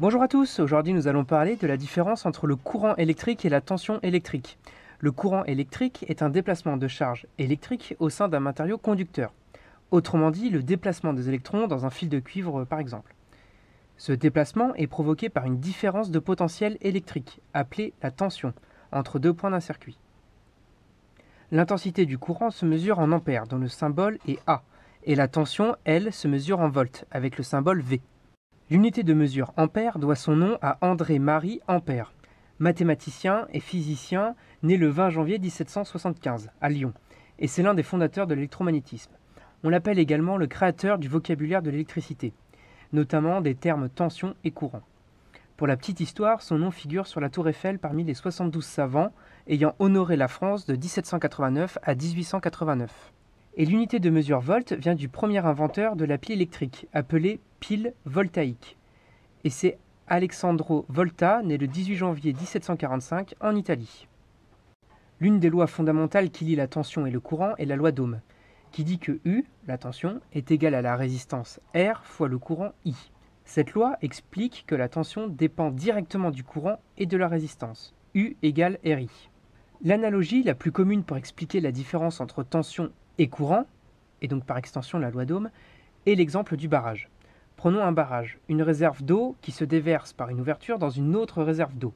Bonjour à tous, aujourd'hui nous allons parler de la différence entre le courant électrique et la tension électrique. Le courant électrique est un déplacement de charge électrique au sein d'un matériau conducteur, autrement dit le déplacement des électrons dans un fil de cuivre par exemple. Ce déplacement est provoqué par une différence de potentiel électrique, appelée la tension, entre deux points d'un circuit. L'intensité du courant se mesure en ampères, dont le symbole est A, et la tension, elle, se mesure en volts, avec le symbole V. L'unité de mesure ampère doit son nom à André-Marie Ampère, mathématicien et physicien né le 20 janvier 1775 à Lyon, et c'est l'un des fondateurs de l'électromagnétisme. On l'appelle également le créateur du vocabulaire de l'électricité, notamment des termes tension et courant. Pour la petite histoire, son nom figure sur la tour Eiffel parmi les 72 savants ayant honoré la France de 1789 à 1889. Et l'unité de mesure volt vient du premier inventeur de la pile électrique, appelé pile voltaïque. Et c'est Alexandro Volta, né le 18 janvier 1745 en Italie. L'une des lois fondamentales qui lie la tension et le courant est la loi d'Ohm, qui dit que U, la tension, est égale à la résistance R fois le courant I. Cette loi explique que la tension dépend directement du courant et de la résistance. U égale RI. L'analogie la plus commune pour expliquer la différence entre tension et courant, et donc par extension la loi d'Ohm, est l'exemple du barrage. Prenons un barrage, une réserve d'eau qui se déverse par une ouverture dans une autre réserve d'eau.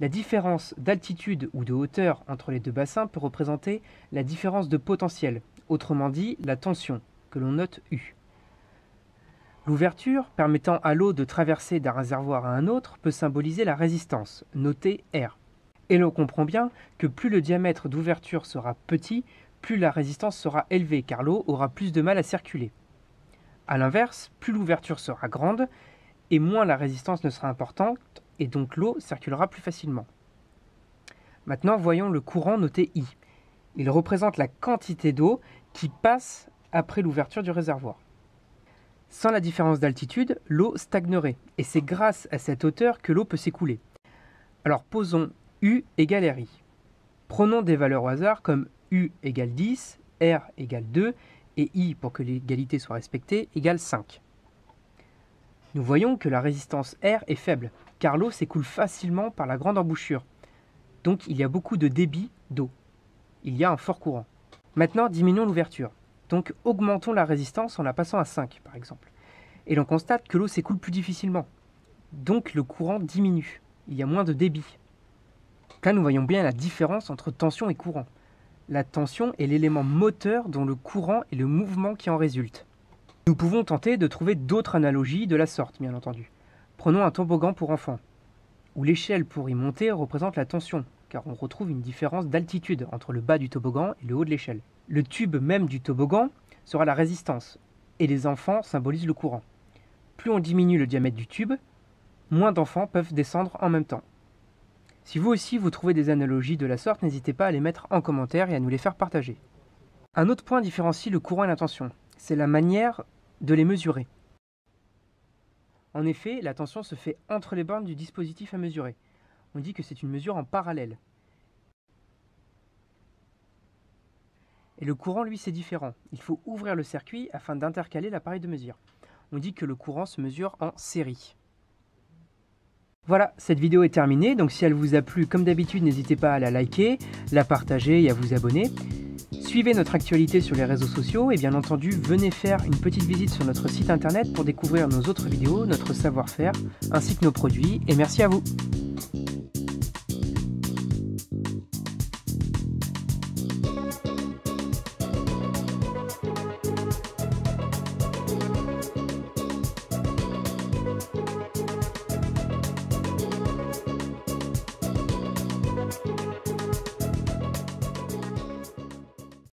La différence d'altitude ou de hauteur entre les deux bassins peut représenter la différence de potentiel, autrement dit la tension, que l'on note U. L'ouverture permettant à l'eau de traverser d'un réservoir à un autre peut symboliser la résistance, notée R. Et l'on comprend bien que plus le diamètre d'ouverture sera petit, plus la résistance sera élevée car l'eau aura plus de mal à circuler. A l'inverse, plus l'ouverture sera grande, et moins la résistance ne sera importante, et donc l'eau circulera plus facilement. Maintenant, voyons le courant noté I. Il représente la quantité d'eau qui passe après l'ouverture du réservoir. Sans la différence d'altitude, l'eau stagnerait, et c'est grâce à cette hauteur que l'eau peut s'écouler. Alors posons U égale RI. Prenons des valeurs au hasard comme U égale 10, R égale 2 et i pour que l'égalité soit respectée égale 5. Nous voyons que la résistance R est faible, car l'eau s'écoule facilement par la grande embouchure, donc il y a beaucoup de débit d'eau. Il y a un fort courant. Maintenant, diminuons l'ouverture. Donc augmentons la résistance en la passant à 5, par exemple. Et l'on constate que l'eau s'écoule plus difficilement. Donc le courant diminue. Il y a moins de débit. Là, nous voyons bien la différence entre tension et courant la tension est l'élément moteur dont le courant est le mouvement qui en résulte. Nous pouvons tenter de trouver d'autres analogies de la sorte, bien entendu. Prenons un toboggan pour enfants, où l'échelle pour y monter représente la tension, car on retrouve une différence d'altitude entre le bas du toboggan et le haut de l'échelle. Le tube même du toboggan sera la résistance, et les enfants symbolisent le courant. Plus on diminue le diamètre du tube, moins d'enfants peuvent descendre en même temps. Si vous aussi vous trouvez des analogies de la sorte, n'hésitez pas à les mettre en commentaire et à nous les faire partager. Un autre point différencie le courant et tension, c'est la manière de les mesurer. En effet, la tension se fait entre les bornes du dispositif à mesurer. On dit que c'est une mesure en parallèle. Et le courant, lui, c'est différent. Il faut ouvrir le circuit afin d'intercaler l'appareil de mesure. On dit que le courant se mesure en série. Voilà, cette vidéo est terminée, donc si elle vous a plu, comme d'habitude, n'hésitez pas à la liker, la partager et à vous abonner. Suivez notre actualité sur les réseaux sociaux et bien entendu, venez faire une petite visite sur notre site internet pour découvrir nos autres vidéos, notre savoir-faire, ainsi que nos produits, et merci à vous